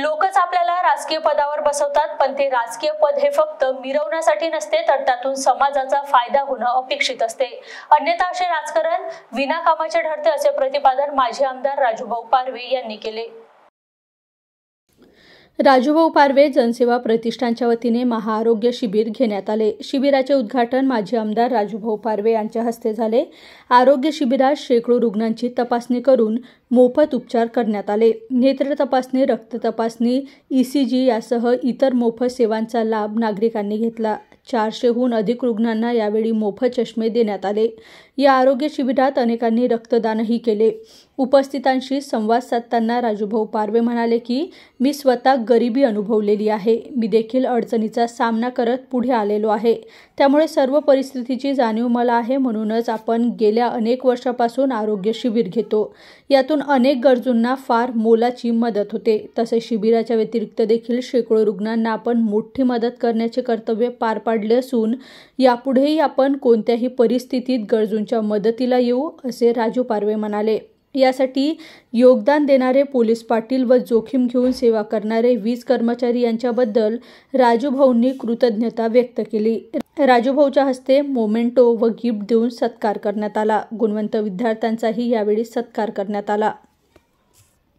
लोकच आपल्याला राजकीय पदावर बसवतात पण ते राजकीय पद हे फक्त मिरवण्यासाठी नसते तर त्यातून समाजाचा फायदा होणं अपेक्षित असते अन्यथा असे राजकारण विनाकामाचे ठरते असे प्रतिपादन माजी आमदार राजूभाऊ पारवे यांनी केले राजूभाऊ पारवे जनसेवा प्रतिष्ठानच्या वतीने महाआरोग्य शिबिर घेण्यात आले शिबिराचे उद्घाटन माजी आमदार राजूभाऊ पारवे यांच्या हस्ते झाले आरोग्य शिबिरात शेकडो रुग्णांची तपासणी करून मोफत उपचार करण्यात आले नेत्र तपासणी रक्त तपासणी ईसीजी यासह इतर मोफत सेवांचा लाभ नागरिकांनी घेतला चारशेहून अधिक रुग्णांना यावेळी मोफत चष्मे देण्यात आले या आरोग्य शिबिरात अनेकांनी रक्तदानही केले उपस्थितांशी संवाद साधताना राजूभाऊ पारवे म्हणाले की मी स्वतः गरिबी अनुभवलेली आहे मी देखील अडचणीचा सामना करत पुढे आलेलो आहे त्यामुळे सर्व परिस्थितीची जाणीव मला आहे म्हणूनच आपण गेल्या अनेक वर्षापासून आरोग्य शिबिर घेतो यातून अनेक गरजूंना फार मोलाची मदत होते तसेच शिबिराच्या व्यतिरिक्त देखील शेकडो रुग्णांना आपण मोठी मदत करण्याचे कर्तव्य पार पाडले असून यापुढेही आपण कोणत्याही परिस्थितीत गरजूंच्या मदतीला येऊ असे राजू पारवे म्हणाले यासाठी योगदान देणारे पोलीस पाटील व जोखीम घेऊन सेवा करणारे वीज कर्मचारी यांच्याबद्दल राजूभाऊंनी कृतज्ञता व्यक्त केली राजूभाऊच्या हस्ते मोमेंटो व गिफ्ट देऊन सत्कार करण्यात आला गुणवंत विद्यार्थ्यांचाही यावेळी सत्कार करण्यात आला